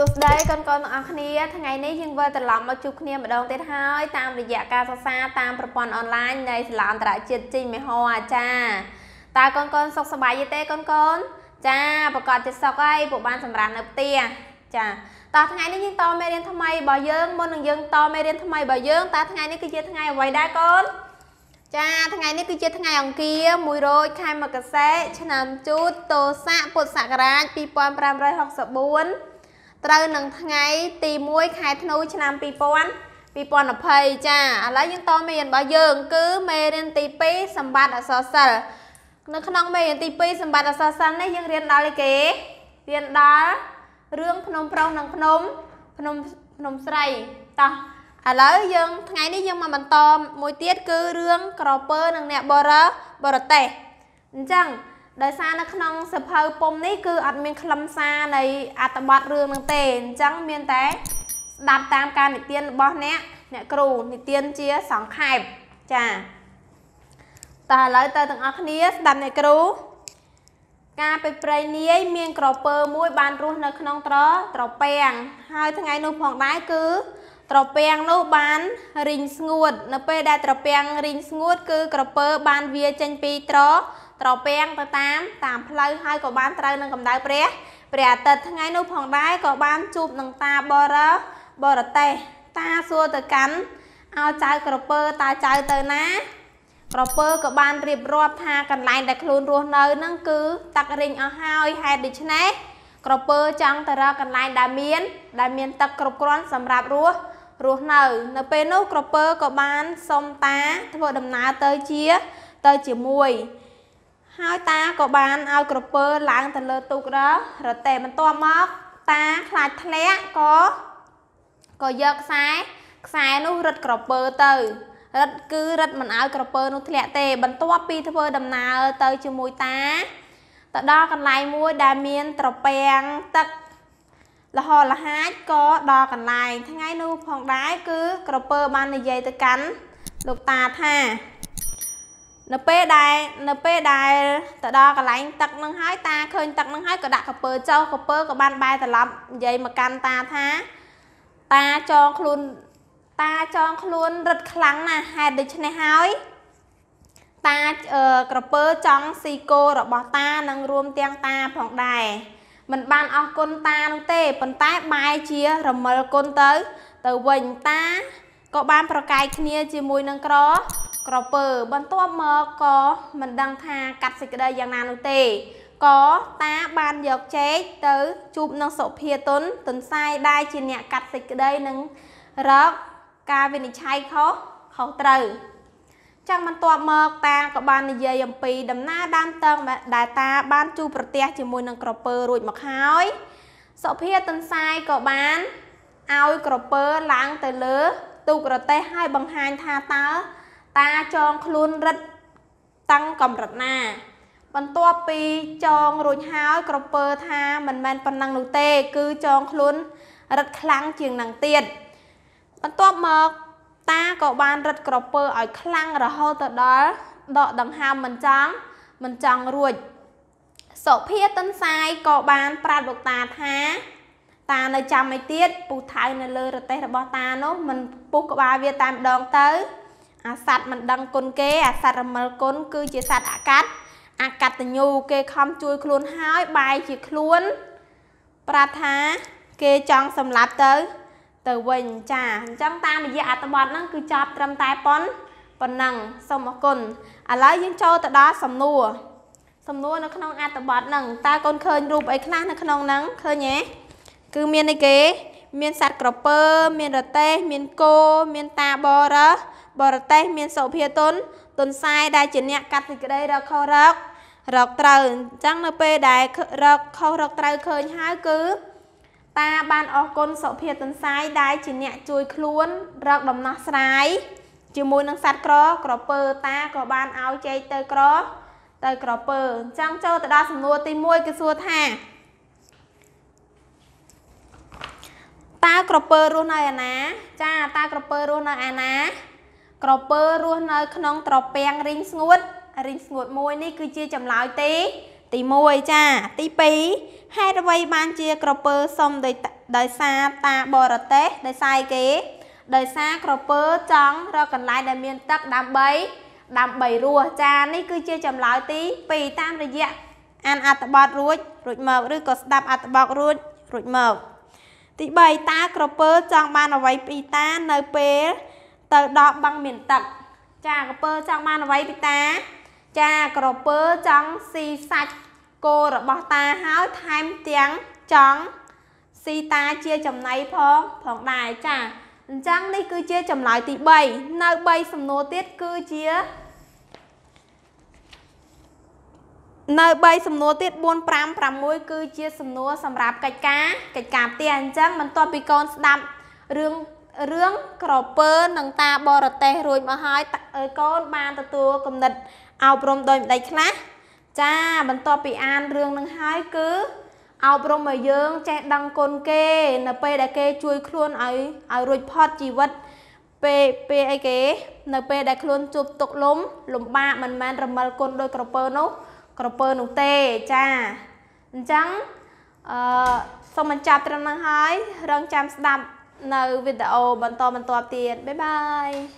សួស្តីកូនកូនទាំងអស់គ្នាថ្ងៃនេះយើងវិលត្រឡប់មកជួបគ្នាម្ដងទៀតហើយតាមរយៈការសិក្សាតាមប្រព័ន្ធអនឡាញនៃសាលាអន្តរជាតិជីងមេហោអាចារ្យតើកូនកូនសុខសប្បាយទេកូនកូនចាប្រកាសជាសុខហើយពួកបានសម្រាប់នៅផ្ទះចាតោះថ្ងៃនេះយើងតមេរៀនថ្មីរបស់យើងមុននឹងយើងតមេរៀនថ្មីរបស់យើងតើថ្ងៃនេះគឺជាថ្ងៃអ្វីដែរកូនចាថ្ងៃនេះគឺជាថ្ងៃអង្គារ100ខែមករាឆ្នាំជូតទោស័កពុទ្ធសករាជ2564ត្រូវនឹងថ្ងៃទី1ខែធ្នូឆ្នាំ2000 2020ចាឥឡូវយើងតមេរៀនរបស់យើងគឺមេរៀនទី2សម្បត្តិអសរសិល្ប៍នៅក្នុងមេរៀនទី2សម្បត្តិអសរសិល្ប៍នេះយើងរៀនដល់អីគេរៀនដល់រឿងភ្នំប្រុសនិងភ្នំភ្នំភ្នំស្រីតោះឥឡូវយើងថ្ងៃនេះយើងមកបន្តមួយទៀតគឺរឿងក្រពើនិងអ្នកបរបរទេសអញ្ចឹងដោយសារនៅក្នុងសភៅពុំនេះគឺអត់មានខ្លឹមសារនៃអត្ថបទរឿងនឹងទេអញ្ចឹងមានតែស្ដាប់តាមការនិទានរបស់អ្នកអ្នកគ្រូនិទានជាសង្ខេបចាតើឥឡូវទៅទាំងអស់គ្នាស្ដាប់អ្នកគ្រូកាលពេលព្រៃនាយមានក្រពើមួយបានរស់នៅ ក្នុងត្រត្រពាំងហើយថ្ងៃនោះផងដែរគឺ ត្រពាំងនោះបានរីងស្ងួត នៅពេលដែលត្រពាំងរីងស្ងួត គឺ ក្រពើ បានវាចេញពីត្រត្រពាំងទៅតាមតាមផ្លូវហើយក៏បានត្រូវនឹងកម្ដៅព្រះ ព្រះអាទិត្យថ្ងៃនោះផងដែរក៏បានជួបនឹងតាបររបរទេសតាសួរទៅកាន់ឲ្យចៅក្រពើតាចៅទៅណាក្រពើក៏បានរៀបរាប់ថាកន្លែងដែលខ្លួនរស់នៅនឹងគឺទឹករិញអស់ហើយហេតុដូច្នេះក្រពើចង់ទៅរកកន្លែងដែលមាន ដែលមានទឹកគ្រប់គ្រាន់សម្រាប់រស់រស់នៅ នៅពេលនោះក្រពើក៏បានសុំតាធ្វើដំណើរទៅជាទៅជាមួយហើយតាក៏បានឲ្យក្រពើឡើងទៅលើទូកររតេបន្ទាប់មកតាខ្លាចធ្លាក់ក៏ក៏យកខ្សែខ្សែនោះរត់ក្រពើទៅរត់គឺរត់មិនឲ្យក្រពើនោះធ្លាក់ទេ បន្ទាប់ពីធ្វើ ដំណើរទៅជាមួយតាទៅដល់កន្លែងមួយដែលមានត្រពាំងទឹកលហលហាចក៏ដល់កន្លែងថ្ងៃនោះផងដែរគឺ ក្រពើបាននិយាយទៅកាន់លោកតាថានៅពេលដែលនៅពេលដែលទៅដល់កន្លែងទឹកនឹងហើយតាឃើញទឹកនឹងហើយក៏ដាក់ក្រពើចោលក្រពើក៏បានបែរត្រឡប់និយាយមកកាន់តាថា តាចងខ្លួនតាចងខ្លួនរឹតខ្លាំងណាស់ហេតុដូច្នេះហើយតាក្រពើចង់ស៊ីគោរបស់តានឹងរួមទាំងតាផងដែរមិនបានអស់គុណតានោះទេប៉ុន្តែបែរជារមិលគុណទៅទៅវិញតាក៏បានប្រកែកគ្នាជាមួយនឹងក្រក្រពើបន្ទាប់មកក៏មិនដឹងថាកាត់សេចក្តីយ៉ាងណានោះទេក៏តាបានយកចេកទៅជួបនឹងសុភាតុនទុនសាយដែរជាអ្នកកាត់សេចក្តីនឹងរកការវិនិច្ឆ័យខុសខុសត្រូវចឹងបន្ទាប់មកតាក៏បាននិយាយអំពីដំណើរដើមតឹងដែលតា បានជួបប្រទះជាមួយនឹងក្រពើរួចមកហើយសុភាតុនសាយក៏បានឲ្យក្រពើឡើងទៅលើទូករទេសហើយបង្ហាញថាតើតាចងខ្លួនរឹតតាំងកម្រិតណា បន្ទាប់ពីចងរួចហើយក្រពើថាមិនមែនប៉ុណ្ណឹងនោះទេ គឺចងខ្លួនរឹតខ្លាំងជាងនឹងទៀតបន្ទាប់មកតាក៏បានរឹតក្រពើឲ្យខ្លាំងរហូតទៅដល់ដកដង្ហើមមិនចង់មិនចង់រួចសុភាតិនសាយក៏បានប្រាប់លោកតាថាតានៅចាំអីទៀតពុះថៅនៅលើរទេះរបស់តានោះមិនពុះក្បាលវាតែម្ដងទៅអាសัตว์មិនដឹង គុណគេអាសัตว์រមិលគុណគឺជាសัตว์អកតអកតញ្ញូគេខំជួយខ្លួនហើយបាយជាខ្លួន ប្រាប់ថាគេចង់សម្លាប់ទៅទៅវិញចាអញ្ចឹងតាមរយៈអត្ថបទហ្នឹងគឺចប់ត្រឹមតែប៉ុនប៉ុណ្ណឹងសូមអរគុណឥឡូវយើងចូលទៅដល់សំណួរសំណួរនៅក្នុងអត្ថបទហ្នឹងតើកូនឃើញរូបអីខ្លះនៅក្នុងហ្នឹងឃើញទេគឺមានអីគេ មានសត្វក្រពើមានរទេសមានគោមានតាបរៈបរទេស មានសុភាតុន ទុនសាយដែលជាអ្នកកាត់សេចក្តីរកខុសរករកត្រូវអញ្ចឹងនៅពេលដែលរកខុសរកត្រូវឃើញហើយគឺតាបានអរគុណសុភាតុនសាយដែលជាអ្នកជួយខ្លួន រកដំណោះស្រាយជាមួយនឹងសត្វក្រក្រពើ តាក៏បានឲ្យចែកទៅក្រទៅក្រពើអញ្ចឹងចូលទៅដល់សំណួរទី1គឺសួរថាតាក្រពើរស់នៅឯណា ចាតាក្រពើរស់នៅឯណា ក្រពើរស់នៅ ក្នុង ត្រពាំងរីងស្ងួតរីងស្ងួតមួយនេះគឺជាចម្លើយទីទី1ចាទី2ហេតុអ្វីបានជាក្រពើសុំដោយដោយសារតាបរទេសដោយសារអីគេ ដោយសារក្រពើចង់រកកន្លែងដែលមាន ទឹកដើម្បី ដើម្បីរស់ចានេះគឺជាចម្លើយទី2តាមរយៈអានអត្ថបទរួចរួចមកឬក៏ស្ដាប់អត្ថបទរួចរួចមកទី3តាក្រពើ ចង់បានអ្វីពីតានៅពេល ទៅដល់បឹងមានទឹកចាក្រពើចង់បានអ្វីពីតាចាក្រពើចង់ស៊ីសាច់គោរបស់តាហើយថែមទាំងចង់ស៊ីតាជាចំណីផងផងដែរចា អញ្ចឹងនេះគឺជាចម្លើយទី3នៅ3សំណួរទៀតគឺជានៅ3សំណួរទៀត4 5 6គឺជាសំណួរសម្រាប់កិច្ចការកិច្ចការផ្ទះអញ្ចឹងបន្ទាប់ពីកូនស្ដាប់រឿងរឿងក្រពើនឹងតាបរទេសរួចមកហើយកូនបានទទួលគំនិតអប់រំដោយម្ដេចខ្លះចាបន្ទាប់ពីអានរឿងនឹងហើយគឺអប់រំឲ្យយើងចេះដឹងគុណគេ នៅពេលដែលគេជួយខ្លួនឲ្យឲ្យរួចផុតជីវិតពេលពេលអីគេនៅពេលដែលខ្លួនជួបទុកលំលំបាកមិនមែនរមិលគុណដោយក្រពើនោះក្រពើនោះទេចាអញ្ចឹងអឺសូមបញ្ចប់ត្រឹមហ្នឹងហើយ រងចាំស្ដាប់នៅវីដេអូបន្តបន្ទាប់ទៀតបាយបាយ